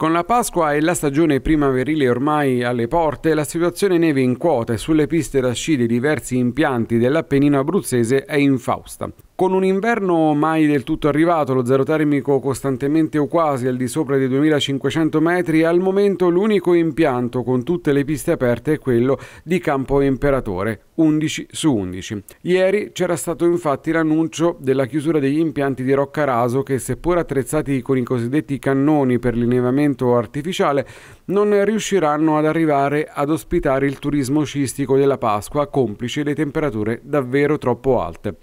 Con la Pasqua e la stagione primaverile ormai alle porte, la situazione neve in quota e sulle piste da sci di diversi impianti dell'Appennino abruzzese è infausta. Con un inverno mai del tutto arrivato, lo zero termico costantemente o quasi al di sopra dei 2500 metri, al momento l'unico impianto con tutte le piste aperte è quello di Campo Imperatore, 11 su 11. Ieri c'era stato infatti l'annuncio della chiusura degli impianti di Roccaraso che, seppur attrezzati con i cosiddetti cannoni per l'innevamento inquinamento artificiale non riusciranno ad arrivare ad ospitare il turismo sciistico della Pasqua complice le temperature davvero troppo alte.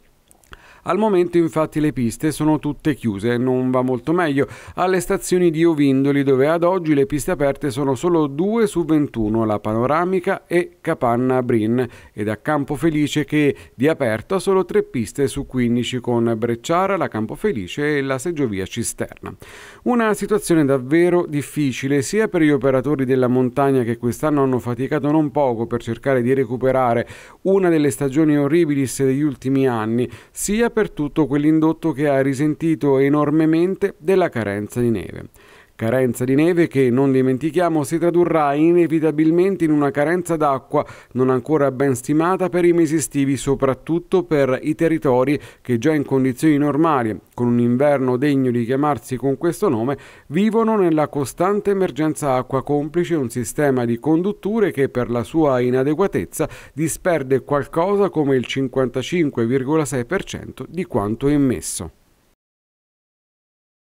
Al momento infatti le piste sono tutte chiuse e non va molto meglio alle stazioni di Ovindoli dove ad oggi le piste aperte sono solo 2 su 21, la panoramica e Capanna Brin ed a Campo Felice che di aperto ha solo 3 piste su 15 con Brecciara, la Campo Felice e la Seggiovia Cisterna. Una situazione davvero difficile sia per gli operatori della montagna che quest'anno hanno faticato non poco per cercare di recuperare una delle stagioni orribilis degli ultimi anni, sia dappertutto quell'indotto che ha risentito enormemente della carenza di neve. Carenza di neve che, non dimentichiamo, si tradurrà inevitabilmente in una carenza d'acqua non ancora ben stimata per i mesi estivi, soprattutto per i territori che già in condizioni normali, con un inverno degno di chiamarsi con questo nome, vivono nella costante emergenza acqua complice un sistema di condutture che per la sua inadeguatezza disperde qualcosa come il 55,6% di quanto immesso.